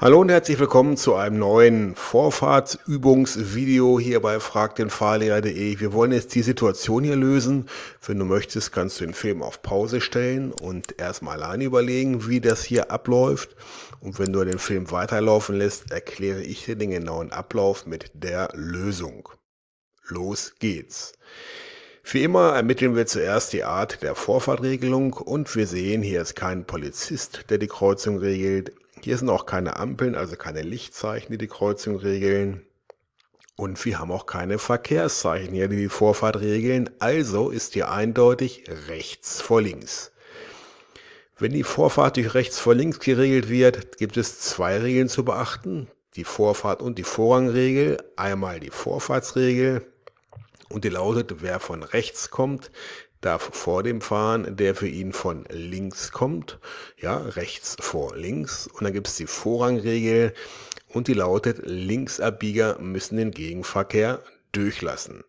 Hallo und herzlich willkommen zu einem neuen Vorfahrtsübungsvideo hier bei fragdenfahrlehrer.de. Wir wollen jetzt die Situation hier lösen. Wenn du möchtest, kannst du den Film auf Pause stellen und erstmal alleine überlegen, wie das hier abläuft. Und wenn du den Film weiterlaufen lässt, erkläre ich dir den genauen Ablauf mit der Lösung. Los geht's. Wie immer ermitteln wir zuerst die Art der Vorfahrtregelung und wir sehen, hier ist kein Polizist, der die Kreuzung regelt. Hier sind auch keine Ampeln, also keine Lichtzeichen, die die Kreuzung regeln. Und wir haben auch keine Verkehrszeichen hier, die die Vorfahrt regeln. Also ist hier eindeutig rechts vor links. Wenn die Vorfahrt durch rechts vor links geregelt wird, gibt es zwei Regeln zu beachten. Die Vorfahrt und die Vorrangregel. Einmal die Vorfahrtsregel und die lautet, wer von rechts kommt, darf vor dem fahren, der für ihn von links kommt, ja, rechts vor links. Und dann gibt es die Vorrangregel und die lautet, Linksabbieger müssen den Gegenverkehr durchlassen.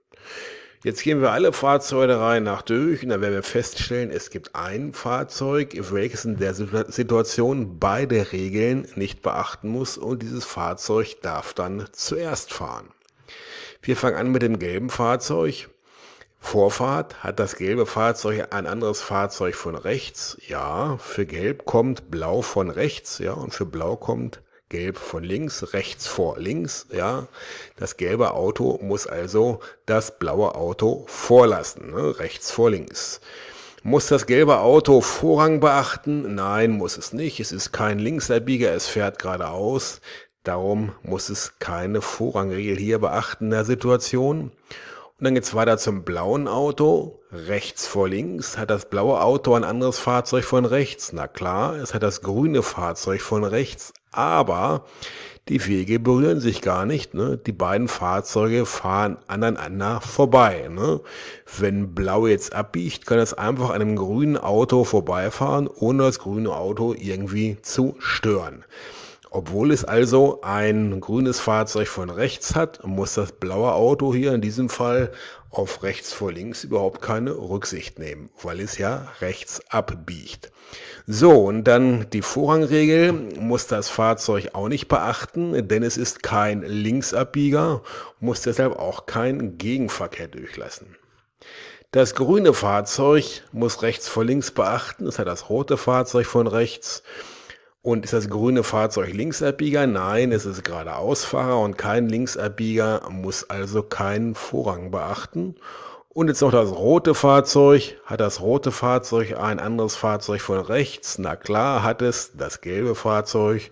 Jetzt gehen wir alle Fahrzeuge rein nach durch und dann werden wir feststellen, es gibt ein Fahrzeug, welches in der Situation beide Regeln nicht beachten muss und dieses Fahrzeug darf dann zuerst fahren. Wir fangen an mit dem gelben Fahrzeug. Vorfahrt hat das gelbe Fahrzeug ein anderes Fahrzeug von rechts. Ja, für gelb kommt blau von rechts, ja, und für blau kommt gelb von links, rechts vor links, ja. Das gelbe Auto muss also das blaue Auto vorlassen, ne? rechts vor links. Muss das gelbe Auto Vorrang beachten? Nein, muss es nicht. Es ist kein Linkserbieger, es fährt geradeaus. Darum muss es keine Vorrangregel hier beachten in der Situation. Und dann geht's weiter zum blauen Auto. Rechts vor links hat das blaue Auto ein anderes Fahrzeug von rechts. Na klar, es hat das grüne Fahrzeug von rechts, aber die Wege berühren sich gar nicht. Ne? Die beiden Fahrzeuge fahren aneinander vorbei. Ne? Wenn blau jetzt abbiegt, kann es einfach an einem grünen Auto vorbeifahren, ohne das grüne Auto irgendwie zu stören. Obwohl es also ein grünes Fahrzeug von rechts hat, muss das blaue Auto hier in diesem Fall auf rechts vor links überhaupt keine Rücksicht nehmen, weil es ja rechts abbiegt. So, und dann die Vorrangregel muss das Fahrzeug auch nicht beachten, denn es ist kein Linksabbieger, muss deshalb auch keinen Gegenverkehr durchlassen. Das grüne Fahrzeug muss rechts vor links beachten, das hat das rote Fahrzeug von rechts. Und ist das grüne Fahrzeug Linksabbieger? Nein, es ist geradeausfahrer und kein Linksabbieger muss also keinen Vorrang beachten. Und jetzt noch das rote Fahrzeug. Hat das rote Fahrzeug ein anderes Fahrzeug von rechts? Na klar, hat es das gelbe Fahrzeug.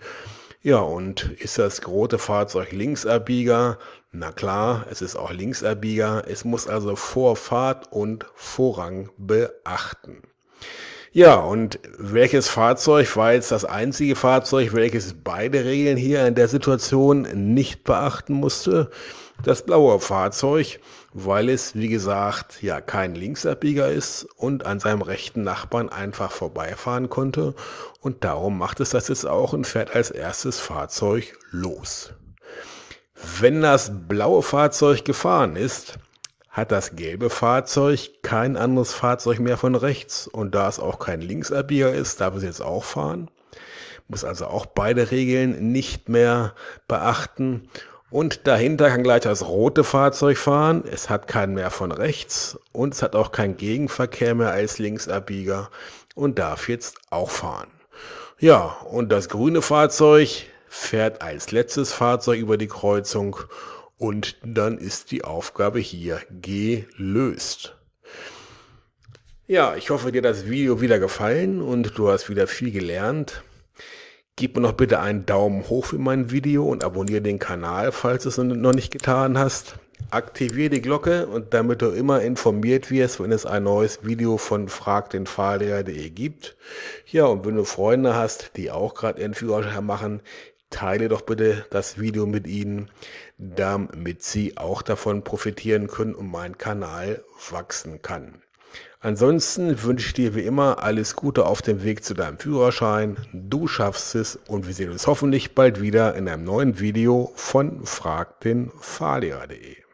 Ja, und ist das rote Fahrzeug Linksabbieger? Na klar, es ist auch Linksabbieger. Es muss also Vorfahrt und Vorrang beachten. Ja, und welches Fahrzeug war jetzt das einzige Fahrzeug, welches beide Regeln hier in der Situation nicht beachten musste? Das blaue Fahrzeug, weil es, wie gesagt, ja kein Linksabbieger ist und an seinem rechten Nachbarn einfach vorbeifahren konnte. Und darum macht es das jetzt auch und fährt als erstes Fahrzeug los. Wenn das blaue Fahrzeug gefahren ist, hat das gelbe Fahrzeug kein anderes Fahrzeug mehr von rechts. Und da es auch kein Linksabbieger ist, darf es jetzt auch fahren. Muss also auch beide Regeln nicht mehr beachten. Und dahinter kann gleich das rote Fahrzeug fahren. Es hat keinen mehr von rechts und es hat auch keinen Gegenverkehr mehr als Linksabbieger und darf jetzt auch fahren. Ja, und das grüne Fahrzeug fährt als letztes Fahrzeug über die Kreuzung und dann ist die Aufgabe hier gelöst. Ja, ich hoffe, dir das Video wieder gefallen und du hast wieder viel gelernt. Gib mir noch bitte einen Daumen hoch für mein Video und abonniere den Kanal, falls du es noch nicht getan hast. Aktiviere die Glocke und damit du immer informiert wirst, wenn es ein neues Video von fragdenfahrlehrer.de gibt. Ja, und wenn du Freunde hast, die auch gerade ihren Führerschein machen, Teile doch bitte das Video mit ihnen, damit sie auch davon profitieren können und mein Kanal wachsen kann. Ansonsten wünsche ich dir wie immer alles Gute auf dem Weg zu deinem Führerschein. Du schaffst es und wir sehen uns hoffentlich bald wieder in einem neuen Video von fragdenfahrlehrer.de.